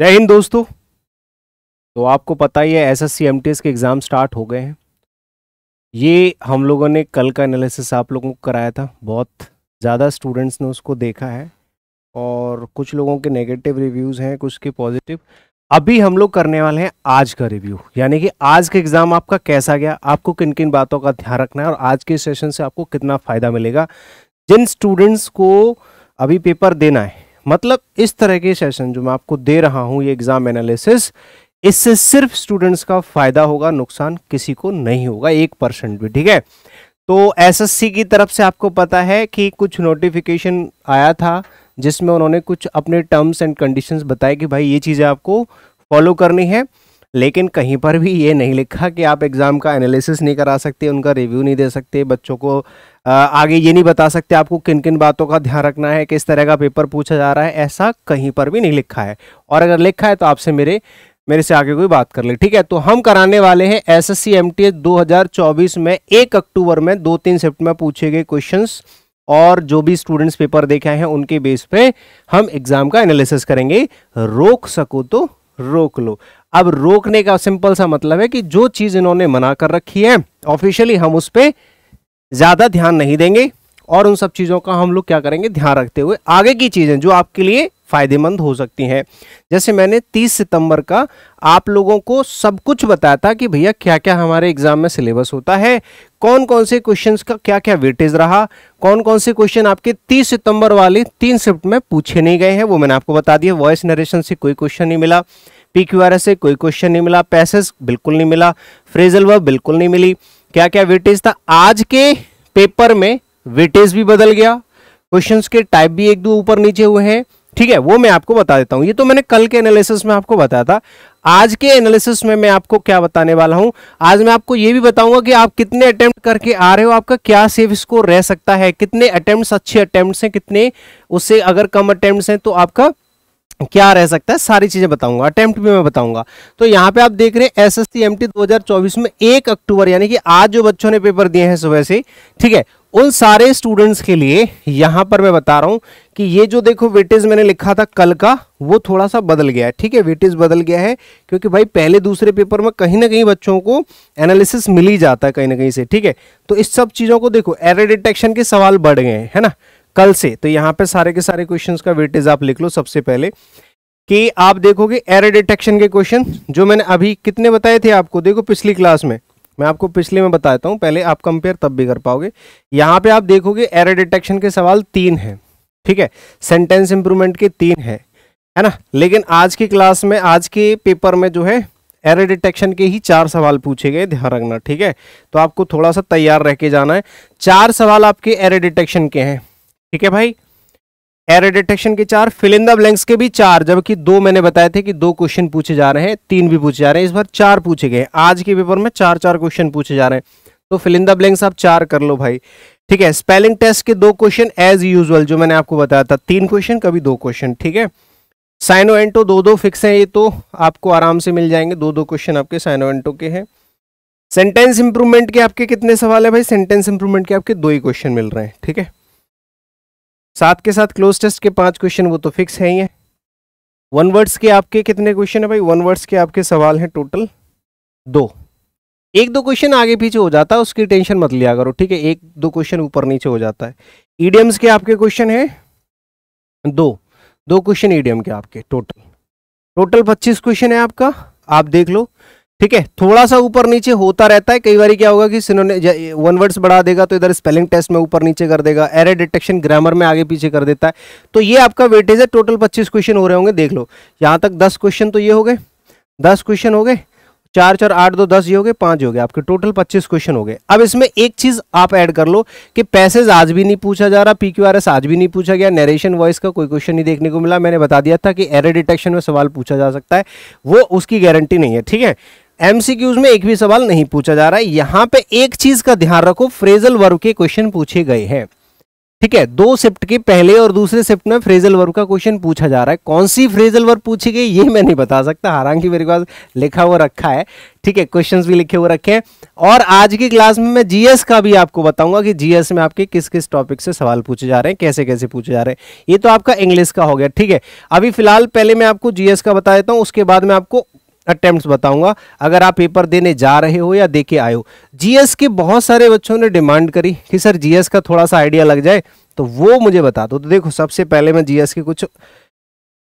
जय हिंद दोस्तों तो आपको पता ही है एस एस के एग्ज़ाम स्टार्ट हो गए हैं ये हम लोगों ने कल का एनालिसिस आप लोगों को कराया था बहुत ज़्यादा स्टूडेंट्स ने उसको देखा है और कुछ लोगों के नेगेटिव रिव्यूज़ हैं कुछ के पॉजिटिव अभी हम लोग करने वाले हैं आज का रिव्यू यानी कि आज का एग्ज़ाम आपका कैसा गया आपको किन किन बातों का ध्यान रखना है और आज के सेशन से आपको कितना फ़ायदा मिलेगा जिन स्टूडेंट्स को अभी पेपर देना है मतलब इस तरह के सेशन जो मैं आपको दे रहा हूं ये एग्जाम एनालिसिस इससे सिर्फ स्टूडेंट्स का फायदा होगा नुकसान किसी को नहीं होगा एक परसेंट भी ठीक है तो एसएससी की तरफ से आपको पता है कि कुछ नोटिफिकेशन आया था जिसमें उन्होंने कुछ अपने टर्म्स एंड कंडीशंस बताए कि भाई ये चीज़ें आपको फॉलो करनी है लेकिन कहीं पर भी ये नहीं लिखा कि आप एग्ज़ाम का एनालिसिस नहीं करा सकते उनका रिव्यू नहीं दे सकते बच्चों को आगे ये नहीं बता सकते आपको किन किन बातों का ध्यान रखना है किस तरह का पेपर पूछा जा रहा है ऐसा कहीं पर भी नहीं लिखा है और अगर लिखा है तो आपसे मेरे मेरे से आगे कोई बात कर ले ठीक है तो हम कराने वाले हैं S S C M T दो हज़ार चौबीस में एक अक्टूबर में दो तीन शिफ्ट में पूछे गए क्वेश्चन और जो भी स्टूडेंट्स पेपर देखे हैं उनके बेस पे हम एग्जाम का एनालिसिस करेंगे रोक सको तो रोक लो अब रोकने का सिंपल सा मतलब है कि जो चीज इन्होंने मना कर रखी है ऑफिशियली हम उस पर ज्यादा ध्यान नहीं देंगे और उन सब चीज़ों का हम लोग क्या करेंगे ध्यान रखते हुए आगे की चीज़ें जो आपके लिए फ़ायदेमंद हो सकती हैं जैसे मैंने 30 सितंबर का आप लोगों को सब कुछ बताया था कि भैया क्या क्या हमारे एग्ज़ाम में सिलेबस होता है कौन कौन से क्वेश्चंस का क्या क्या वेटेज रहा कौन कौन से क्वेश्चन आपके 30 सितंबर वाले तीन शिफ्ट में पूछे नहीं गए हैं वो मैंने आपको बता दिया वॉइस नरेशन से कोई क्वेश्चन नहीं मिला पी क्यू आर एस से कोई क्वेश्चन नहीं मिला पैसेज बिल्कुल नहीं मिला फ्रेजल वर्ब बिल्कुल नहीं मिली क्या क्या वेटेज था आज के पेपर में वेटेज भी बदल गया क्वेश्चंस के टाइप भी एक दो ऊपर नीचे हुए हैं ठीक है वो मैं आपको बता देता हूँ ये तो मैंने कल के एनालिसिस में आपको बताया था आज के एनालिसिस में मैं आपको क्या बताने वाला हूँ आज मैं आपको ये भी बताऊंगा कि आप कितने अटेम्प्ट करके आ रहे हो आपका क्या सेफ स्कोर रह सकता है कितने अटेम्प्ट अच्छे अटेम्प्ट हैं कितने उससे अगर कम अटेम्प्ट हैं तो आपका क्या रह सकता है सारी चीज़ें बताऊंगा अटेम्प्ट भी मैं बताऊंगा तो यहाँ पे आप देख रहे हैं एस एस टी दो हज़ार चौबीस में एक अक्टूबर यानी कि आज जो बच्चों ने पेपर दिए हैं सुबह से ठीक है उन सारे स्टूडेंट्स के लिए यहाँ पर मैं बता रहा हूँ कि ये जो देखो वेटेज मैंने लिखा था कल का वो थोड़ा सा बदल गया है ठीक है वेटेज बदल गया है क्योंकि भाई पहले दूसरे पेपर में कहीं ना कहीं बच्चों को एनालिसिस मिल ही जाता है कहीं ना कहीं से ठीक है तो इस सब चीज़ों को देखो एरर डिटेक्शन के सवाल बढ़ गए हैं है ना कल से तो यहाँ पे सारे के सारे क्वेश्चन का वेटेज आप लिख लो सबसे पहले कि आप देखोगे एरर डिटेक्शन के क्वेश्चन जो मैंने अभी कितने बताए थे आपको देखो पिछली क्लास में मैं आपको पिछले में बताता हूँ पहले आप कंपेयर तब भी कर पाओगे यहाँ पे आप देखोगे एरर डिटेक्शन के सवाल तीन हैं ठीक है सेंटेंस इंप्रूवमेंट के तीन है है ना लेकिन आज की क्लास में आज के पेपर में जो है एरर डिटेक्शन के ही चार सवाल पूछे गए ध्यान रखना ठीक है तो आपको थोड़ा सा तैयार रह के जाना है चार सवाल आपके एरर डिटेक्शन के हैं ठीक है भाई एरर डिटेक्शन के चार फिल इन द ब्लैंक्स के भी चार जबकि दो मैंने बताए थे कि दो क्वेश्चन पूछे जा रहे हैं तीन भी पूछे जा रहे हैं इस बार चार पूछे गए आज के पेपर में चार चार क्वेश्चन पूछे जा रहे हैं तो फिल इन द ब्लैंक्स आप चार कर लो भाई ठीक है स्पेलिंग टेस्ट के दो क्वेश्चन एज यूजल जो मैंने आपको बताया था तीन क्वेश्चन कभी दो क्वेश्चन ठीक है साइनो एंटो दो दो फिक्स हैं ये तो आपको आराम से मिल जाएंगे दो दो क्वेश्चन आपके साइनो एंटो के हैं सेंटेंस इंप्रूवमेंट के आपके कितने सवाल है भाई सेंटेंस इंप्रूवमेंट के आपके दो ही क्वेश्चन मिल रहे हैं ठीक है साथ के साथ क्लोज टेस्ट के पांच क्वेश्चन वो तो फिक्स है ही है वन वर्ड्स के आपके कितने क्वेश्चन है भाई वन वर्ड्स के आपके सवाल हैं टोटल दो एक दो क्वेश्चन आगे पीछे हो जाता है उसकी टेंशन मत लिया करो ठीक है एक दो क्वेश्चन ऊपर नीचे हो जाता है ईडियम्स के आपके क्वेश्चन है दो दो क्वेश्चन ईडियम के आपके टोटल टोटल पच्चीस क्वेश्चन है आपका आप देख लो ठीक है थोड़ा सा ऊपर नीचे होता रहता है कई बार क्या होगा कि सिनोने वन वर्ड्स बढ़ा देगा तो इधर स्पेलिंग टेस्ट में ऊपर नीचे कर देगा एरर डिटेक्शन ग्रामर में आगे पीछे कर देता है तो ये आपका वेटेज है टोटल 25 क्वेश्चन हो रहे होंगे देख लो यहाँ तक 10 क्वेश्चन तो ये हो गए 10 क्वेश्चन हो गए चार चार आठ दो दस ये हो गए पाँच हो गए आपके टोटल पच्चीस क्वेश्चन हो गए अब इसमें एक चीज़ आप ऐड कर लो कि पैसेज आज भी नहीं पूछा जा रहा पी आज भी नहीं पूछा गया नरेशन वॉइस का कोई क्वेश्चन नहीं देखने को मिला मैंने बता दिया था कि एरर डिटेक्शन में सवाल पूछा जा सकता है वो उसकी गारंटी नहीं है ठीक है एमसीक्यूज में एक भी सवाल नहीं पूछा जा रहा है यहां पे एक चीज का ध्यान रखो फ्रेजल वर्ग के क्वेश्चन पूछे गए हैं ठीक है दो शिफ्ट के पहले और दूसरे शिफ्ट में फ्रेजल वर्ग का क्वेश्चन पूछा जा रहा है कौन सी फ्रेजल वर्ग पूछी गई ये मैं नहीं बता सकता हालांकि मेरे पास लिखा हुआ रखा है ठीक है क्वेश्चंस भी लिखे हुए रखे हैं और आज की क्लास में मैं जीएस का भी आपको बताऊंगा कि जीएस में आपके किस किस टॉपिक से सवाल पूछे जा रहे हैं कैसे कैसे पूछे जा रहे हैं ये तो आपका इंग्लिश का हो गया ठीक है अभी फिलहाल पहले मैं आपको जीएस का बता देता हूँ उसके बाद में आपको अटेम्प्ट बताऊंगा अगर आप पेपर देने जा रहे हो या देके आए हो जीएस के बहुत सारे बच्चों ने डिमांड करी कि सर जीएस का थोड़ा सा आइडिया लग जाए तो वो मुझे बता दो तो देखो सबसे पहले मैं जीएस के कुछ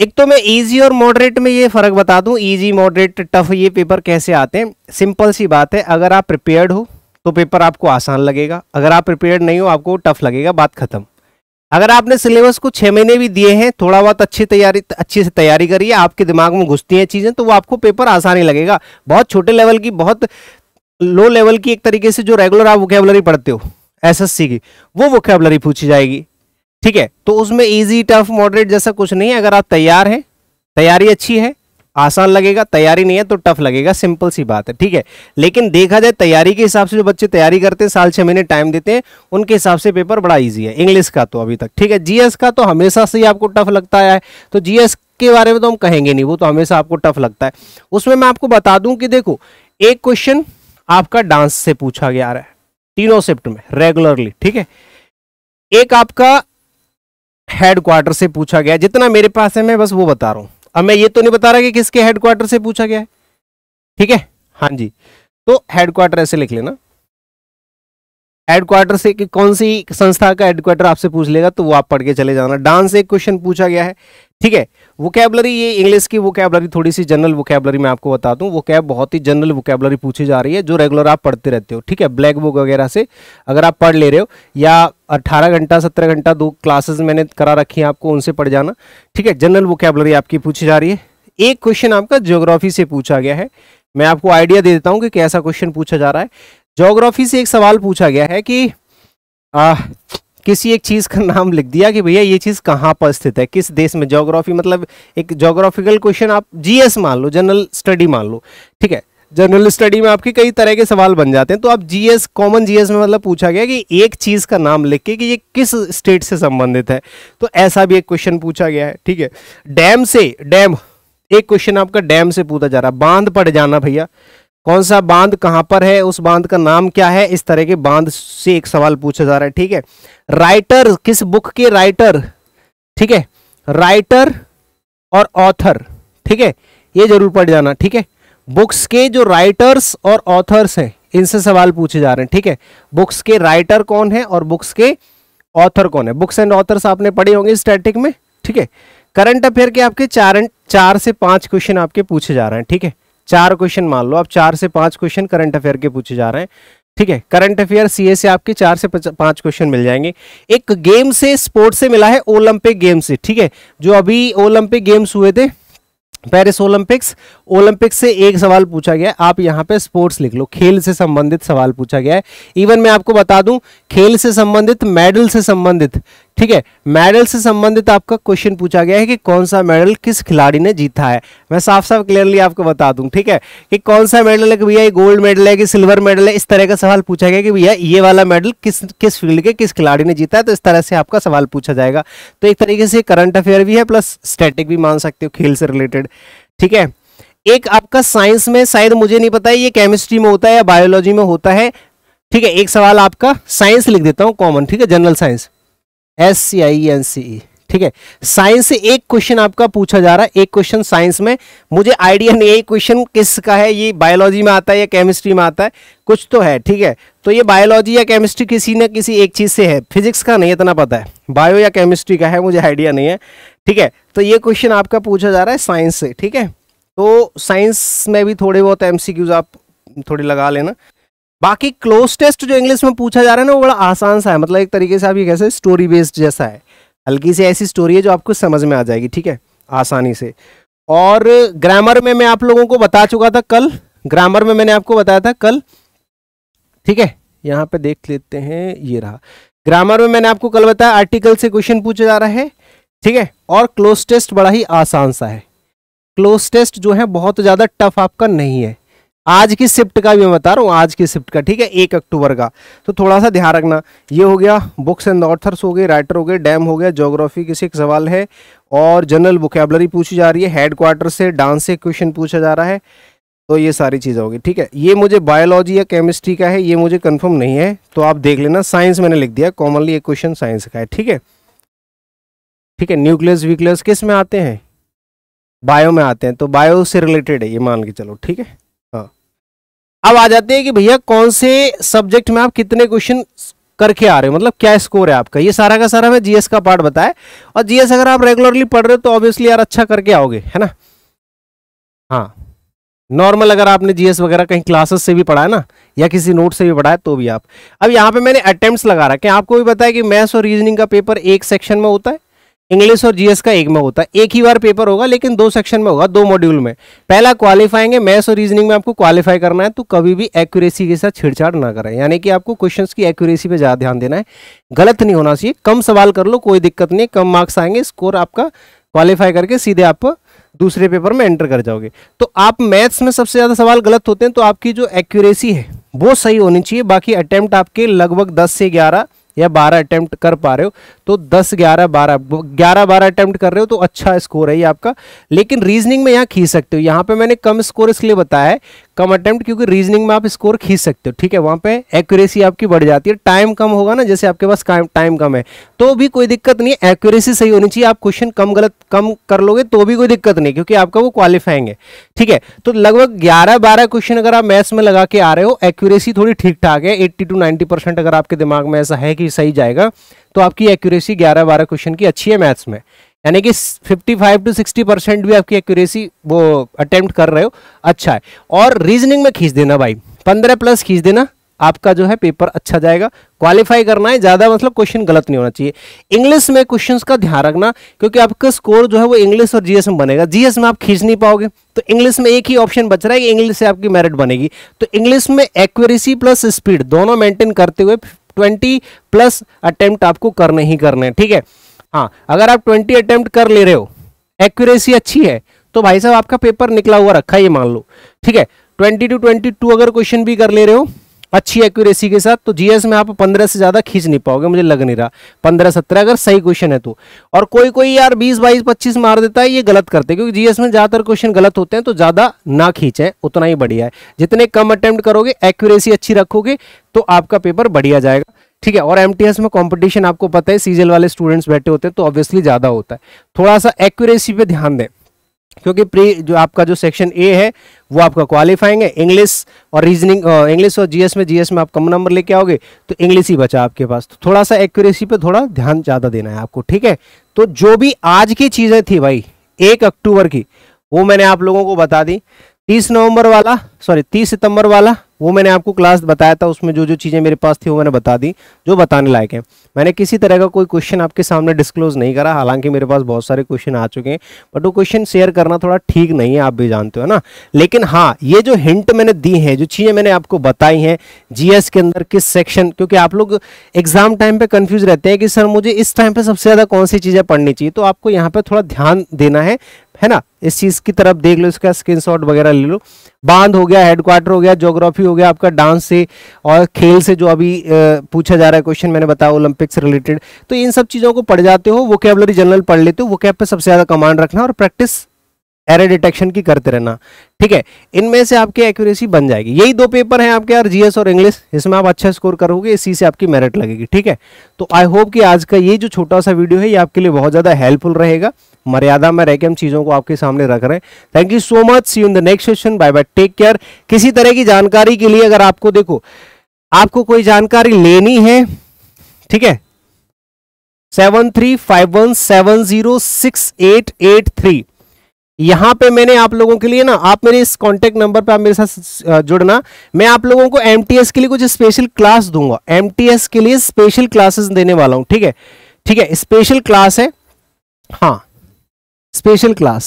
एक तो मैं इजी और मॉडरेट में ये फर्क बता दूं इजी मॉडरेट टफ ये पेपर कैसे आते हैं सिंपल सी बात है अगर आप प्रिपेयर्ड हो तो पेपर आपको आसान लगेगा अगर आप प्रिपेयर्ड नहीं हो आपको टफ लगेगा बात खत्म अगर आपने सिलेबस को छः महीने भी दिए हैं थोड़ा बहुत अच्छी तैयारी अच्छे से तैयारी करिए आपके दिमाग में घुसती हैं चीज़ें तो वो आपको पेपर आसानी लगेगा बहुत छोटे लेवल की बहुत लो लेवल की एक तरीके से जो रेगुलर आप वोकेबलरी पढ़ते हो एसएससी की वो वोकेबलरी पूछी जाएगी ठीक है तो उसमें इजी टफ मॉडरेट जैसा कुछ नहीं है अगर आप तैयार हैं तैयारी अच्छी है आसान लगेगा तैयारी नहीं है तो टफ लगेगा सिंपल सी बात है ठीक है लेकिन देखा जाए तैयारी के हिसाब से जो बच्चे तैयारी करते हैं साल छह महीने टाइम देते हैं उनके हिसाब से पेपर बड़ा ईजी है इंग्लिश का तो अभी तक ठीक है जीएस का तो हमेशा से ही आपको टफ लगता है तो जीएस के बारे में तो हम कहेंगे नहीं वो तो हमेशा आपको टफ लगता है उसमें मैं आपको बता दूं कि देखो एक क्वेश्चन आपका डांस से पूछा गया रहा है तीनों शिफ्ट में रेगुलरली ठीक है एक आपका हेडक्वार्टर से पूछा गया जितना मेरे पास है मैं बस वो बता रहा हूँ अब मैं ये तो नहीं बता रहा कि किसके हेडक्वार्टर से पूछा गया है ठीक है हाँ जी तो हेडक्वार्टर ऐसे लिख लेना हेडक्वार्टर से कि कौन सी संस्था का हेडक्वार्टर आपसे पूछ लेगा तो वो आप पढ़ के चले जाना डांस एक क्वेश्चन पूछा गया है ठीक है वोकेबलरी ये इंग्लिश की वोकेबलरी थोड़ी सी जनरल वोकेबलरी मैं आपको बता दूं कैब बहुत ही जनरल वोकेबलरी पूछी जा रही है जो रेगुलर आप पढ़ते रहते हो ठीक है ब्लैक बुक वगैरह से अगर आप पढ़ ले रहे हो या 18 घंटा 17 घंटा दो क्लासेस मैंने करा रखी हैं आपको उनसे पढ़ जाना ठीक है जनरल वोकेबलरी आपकी पूछी जा रही है एक क्वेश्चन आपका जियोग्राफी से पूछा गया है मैं आपको आइडिया दे देता हूँ कि कैसा क्वेश्चन पूछा जा रहा है जोग्राफी से एक सवाल पूछा गया है कि आ, किसी एक चीज़ का नाम लिख दिया कि भैया ये चीज़ कहाँ पर स्थित है किस देश में जोग्राफी मतलब एक जोग्राफिकल क्वेश्चन आप जीएस मान लो जनरल स्टडी मान लो ठीक है जनरल स्टडी में आपके कई तरह के सवाल बन जाते हैं तो आप जीएस कॉमन जीएस में मतलब पूछा गया कि एक चीज़ का नाम लिख के कि ये किस स्टेट से संबंधित है तो ऐसा भी एक क्वेश्चन पूछा गया है ठीक है डैम से डैम एक क्वेश्चन आपका डैम से पूछा जा रहा है बांध पड़ जाना भैया कौन सा बांध कहां पर है उस बांध का नाम क्या है इस तरह के बांध से एक सवाल पूछा जा रहा है ठीक है राइटर किस बुक के राइटर ठीक है राइटर और ऑथर ठीक है ये जरूर पढ़ जाना ठीक है बुक्स के जो राइटर्स और ऑथर्स हैं इनसे सवाल पूछे जा रहे हैं ठीक है बुक्स के राइटर कौन है और बुक्स के ऑथर कौन है बुक्स एंड ऑथर्स आपने पढ़े होंगे स्टैटिक में ठीक है करंट अफेयर के आपके चार चार से पांच क्वेश्चन आपके पूछे जा रहे हैं ठीक है चार क्वेश्चन मान लो आप चार से पांच क्वेश्चन करंट अफेयर के पूछे जा रहे हैं ठीक है करंट अफेयर सीए से आपके चार से पांच क्वेश्चन मिल जाएंगे एक गेम से स्पोर्ट से मिला है ओलंपिक गेम से ठीक है जो अभी ओलंपिक गेम्स हुए थे पेरिस ओलंपिक्स ओलंपिक्स से एक सवाल पूछा गया आप यहां पे स्पोर्ट्स लिख लो खेल से संबंधित सवाल पूछा गया है इवन मैं आपको बता दूं खेल से संबंधित मेडल से संबंधित ठीक है मेडल से संबंधित आपका क्वेश्चन पूछा गया है कि कौन सा मेडल किस खिलाड़ी ने जीता है मैं साफ साफ क्लियरली आपको बता दूं ठीक है कि कौन सा मेडल है कि भैया ये गोल्ड मेडल है कि सिल्वर मेडल है इस तरह का सवाल पूछा गया कि भैया ये वाला मेडल किस किस फील्ड के किस खिलाड़ी ने जीता है तो इस तरह से आपका सवाल पूछा जाएगा तो एक तरीके से करंट अफेयर भी है प्लस स्टेटिक भी मान सकते हो खेल से रिलेटेड ठीक है एक आपका साइंस में शायद मुझे नहीं पता है ये केमिस्ट्री में होता है या बायोलॉजी में होता है ठीक है एक सवाल आपका साइंस लिख देता हूँ कॉमन ठीक है general science S C I N C E ठीक है साइंस से एक क्वेश्चन आपका पूछा जा रहा है एक क्वेश्चन साइंस में मुझे आइडिया नहीं है क्वेश्चन किसका है ये बायोलॉजी में आता है या केमिस्ट्री में आता है कुछ तो है ठीक है तो ये बायोलॉजी या केमिस्ट्री किसी न किसी एक चीज़ से है फिजिक्स का नहीं इतना पता है बायो या केमिस्ट्री का है मुझे आइडिया नहीं है ठीक है तो ये क्वेश्चन आपका पूछा जा रहा है साइंस से ठीक है तो साइंस में भी थोड़े बहुत एम आप थोड़ी लगा लेना बाकी क्लोज टेस्ट जो इंग्लिश में पूछा जा रहा है ना वो बड़ा आसान सा है मतलब एक तरीके से आप ये कैसे स्टोरी बेस्ड जैसा है हल्की सी ऐसी स्टोरी है जो आपको समझ में आ जाएगी ठीक है आसानी से और ग्रामर में मैं आप लोगों को बता चुका था कल ग्रामर में मैंने आपको बताया था कल ठीक है यहाँ पे देख लेते हैं ये रहा ग्रामर में मैंने आपको कल बताया आर्टिकल से क्वेश्चन पूछा जा रहा है ठीक है और क्लोज टेस्ट बड़ा ही आसान सा है क्लोज टेस्ट जो है बहुत ज़्यादा टफ आपका नहीं है आज की शिफ्ट का भी मैं बता रहा हूँ आज की शिफ्ट का ठीक है एक अक्टूबर का तो थोड़ा सा ध्यान रखना ये हो गया बुक्स एंड ऑथर्स हो गए राइटर हो गए डैम हो गया जोग्राफी के एक सवाल है और जनरल वोकेबलरी पूछी जा रही है हेड क्वार्टर से डांस से क्वेश्चन पूछा जा रहा है तो ये सारी चीज़ें होगी ठीक है ये मुझे बायोलॉजी या केमिस्ट्री का है ये मुझे कन्फर्म नहीं है तो आप देख लेना साइंस मैंने लिख दिया कॉमनली ये क्वेश्चन साइंस का है ठीक है ठीक है न्यूक्लियस व्यूक्लियस किस में आते हैं बायो में आते हैं तो बायो से रिलेटेड है ये मान के चलो ठीक है अब आ जाते हैं कि भैया कौन से सब्जेक्ट में आप कितने क्वेश्चन करके आ रहे हो मतलब क्या स्कोर है आपका ये सारा का सारा मैं जीएस का पार्ट बताया और जीएस अगर आप रेगुलरली पढ़ रहे हो तो ऑब्वियसली यार अच्छा करके आओगे है ना हाँ नॉर्मल अगर आपने जीएस वगैरह कहीं क्लासेस से भी पढ़ा है ना या किसी नोट से भी पढ़ा है तो भी आप अब यहाँ पे मैंने अटेम्प्ट लगा रखे हैं आपको भी बताया कि मैथ्स और रीजनिंग का पेपर एक सेक्शन में होता है इंग्लिश और जीएस का एक में होता है एक ही बार पेपर होगा लेकिन दो सेक्शन में होगा दो मॉड्यूल में पहला क्वालिफाइंग है मैथ्स और रीजनिंग में आपको क्वालिफाई करना है तो कभी भी एक्यूरेसी के साथ छेड़छाड़ ना करें यानी कि आपको क्वेश्चंस की एक्यूरेसी पे ज़्यादा ध्यान देना है गलत नहीं होना चाहिए कम सवाल कर लो कोई दिक्कत नहीं कम मार्क्स आएंगे स्कोर आपका क्वालिफाई करके सीधे आप दूसरे पेपर में एंटर कर जाओगे तो आप मैथ्स में सबसे ज़्यादा सवाल गलत होते हैं तो आपकी जो एक्यूरेसी है वो सही होनी चाहिए बाकी अटैम्प्ट आपके लगभग दस से ग्यारह या बारह अटैम्प्ट कर पा रहे हो तो 10 11 12 11 बारह अटैम्प्ट कर रहे हो तो अच्छा स्कोर है ये आपका लेकिन रीजनिंग में यहाँ खींच सकते हो यहाँ पे मैंने कम स्कोर इसलिए बताया है कम अटैम्प्ट क्योंकि रीजनिंग में आप स्कोर खींच सकते हो ठीक है वहाँ पे एक्यूरेसी आपकी बढ़ जाती है टाइम कम होगा ना जैसे आपके पास टाइम कम है तो भी कोई दिक्कत नहीं है एक्यूरेसी सही होनी चाहिए आप क्वेश्चन कम गलत कम कर लोगे तो भी कोई दिक्कत नहीं क्योंकि आपका वो क्वालिफाइंग है ठीक है तो लगभग ग्यारह बारह क्वेश्चन अगर आप मैथ्स में लगा के आ रहे हो एक्यूरेसी थोड़ी ठीक ठाक है एट्टी टू नाइन्टी अगर आपके दिमाग में ऐसा है कि सही जाएगा तो आपकी एक्यूरेसी ग्यारह बारह क्वेश्चन की अच्छी है मैथ्स में यानी कि 55 टू 60 परसेंट भी आपकी एक्यूरेसी वो अटेम्प्ट कर रहे हो अच्छा है और रीजनिंग में खींच देना भाई 15 प्लस खींच देना आपका जो है पेपर अच्छा जाएगा क्वालिफाई करना है ज़्यादा मतलब क्वेश्चन गलत नहीं होना चाहिए इंग्लिश में क्वेश्चंस का ध्यान रखना क्योंकि आपका स्कोर जो है वो इंग्लिश और जीएस में बनेगा जीएस में आप खींच नहीं पाओगे तो इंग्लिश में एक ही ऑप्शन बच रहा है कि इंग्लिश से आपकी मेरिट बनेगी तो इंग्लिश में एक्यूरेसी प्लस स्पीड दोनों मेंटेन करते हुए ट्वेंटी प्लस अटेम्प्ट आपको करने ही करने हैं ठीक है हाँ अगर आप ट्वेंटी अटेम्प्ट कर ले रहे हो एक्यूरेसी अच्छी है तो भाई साहब आपका पेपर निकला हुआ रखा ये मान लो ठीक है ट्वेंटी टू ट्वेंटी टू अगर क्वेश्चन भी कर ले रहे हो अच्छी एक्यूरेसी के साथ तो जीएस में आप पंद्रह से ज़्यादा खींच नहीं पाओगे मुझे लग नहीं रहा पंद्रह सत्रह अगर सही क्वेश्चन है तो और कोई कोई यार बीस बाईस पच्चीस मार देता है ये गलत करते हैं क्योंकि जीएस में ज़्यादातर क्वेश्चन गलत होते हैं तो ज़्यादा ना खींचें उतना ही बढ़िया है जितने कम अटेम्प्ट करोगे एक्यूरेसी अच्छी रखोगे तो आपका पेपर बढ़िया जाएगा ठीक है और एम में कॉम्पिटिशन आपको पता है सीजल वाले स्टूडेंट्स बैठे होते हैं तो ऑब्वियसली ज़्यादा होता है थोड़ा सा एक्यूरेसी पर ध्यान दें क्योंकि प्री जो आपका जो सेक्शन ए है वो आपका क्वालिफाइंग है इंग्लिश और रीजनिंग इंग्लिश और जीएस में जीएस में आप कम नंबर लेके आओगे तो इंग्लिश ही बचा आपके पास तो थोड़ा सा एक्यूरेसी पे थोड़ा ध्यान ज़्यादा देना है आपको ठीक है तो जो भी आज की चीज़ें थी भाई एक अक्टूबर की वो मैंने आप लोगों को बता दी तीस नवंबर वाला सॉरी तीस सितंबर वाला वो मैंने आपको क्लास बताया था उसमें जो जो चीज़ें मेरे पास थी वो मैंने बता दी जो बताने लायक है मैंने किसी तरह का कोई क्वेश्चन आपके सामने डिस्क्लोज नहीं करा हालांकि मेरे पास बहुत सारे क्वेश्चन आ चुके हैं बट वो क्वेश्चन शेयर करना थोड़ा ठीक नहीं है आप भी जानते हो ना लेकिन हाँ ये जो हिंट मैंने दी है जो चीज़ें मैंने आपको बताई हैं जीएस के अंदर किस सेक्शन क्योंकि आप लोग एग्जाम टाइम पर कन्फ्यूज रहते हैं कि सर मुझे इस टाइम पर सबसे ज़्यादा कौन सी चीज़ें पढ़नी चाहिए तो आपको यहाँ पर थोड़ा ध्यान देना है है ना इस चीज की तरफ देख लो इसका स्क्रीनशॉट वगैरह ले लो बांध हो गया हेडक्वार्टर हो गया ज्योग्राफी हो गया आपका डांस से और खेल से जो अभी पूछा जा रहा है क्वेश्चन मैंने बताया ओलंपिक से रिलेटेड तो इन सब चीज़ों को पढ़ जाते हो वो कैबलरी जनरल पढ़ लेते हो वो कैब पर सबसे ज़्यादा कमांड रखना और प्रैक्टिस एरर डिटेक्शन की करते रहना ठीक है इनमें से आपकी एक्यूरेसी बन जाएगी यही दो पेपर हैं आपके यार जीएस और इंग्लिश इसमें आप अच्छा स्कोर करोगे इसी से आपकी मेरिट लगेगी ठीक है तो आई होप कि आज का ये जो छोटा सा वीडियो है ये आपके लिए बहुत ज़्यादा हेल्पफुल रहेगा मर्यादा में रह के हम चीज़ों को आपके सामने रख रहे हैं thank you so much see in the next session bye bye take care किसी तरह की जानकारी के लिए अगर आपको देखो आपको कोई जानकारी लेनी है ठीक है seven three five one seven zero six eight eight three यहां पे मैंने आप लोगों के लिए ना आप मेरे इस कॉन्टेक्ट नंबर पे आप मेरे साथ जुड़ना मैं आप लोगों को एम के लिए कुछ स्पेशल क्लास दूंगा एम के लिए स्पेशल क्लासेस देने वाला हूं ठीक है ठीक है स्पेशल क्लास है हाँ स्पेशल क्लास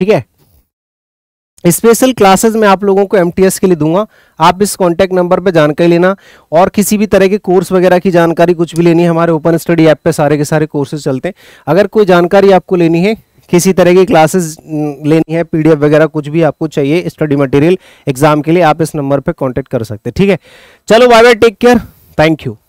ठीक है स्पेशल क्लासेस मैं आप लोगों को एमटीएस के लिए दूंगा आप इस कॉन्टेक्ट नंबर पे जानकारी लेना और किसी भी तरह के कोर्स वगैरह की जानकारी कुछ भी लेनी है हमारे ओपन स्टडी ऐप पे सारे के सारे कोर्सेज चलते हैं अगर कोई जानकारी आपको लेनी है किसी तरह की क्लासेस लेनी है पीडीएफ वगैरह कुछ भी आपको चाहिए स्टडी मटेरियल एग्जाम के लिए आप इस नंबर पर कॉन्टेक्ट कर सकते हैं ठीक है चलो bye bye take care thank you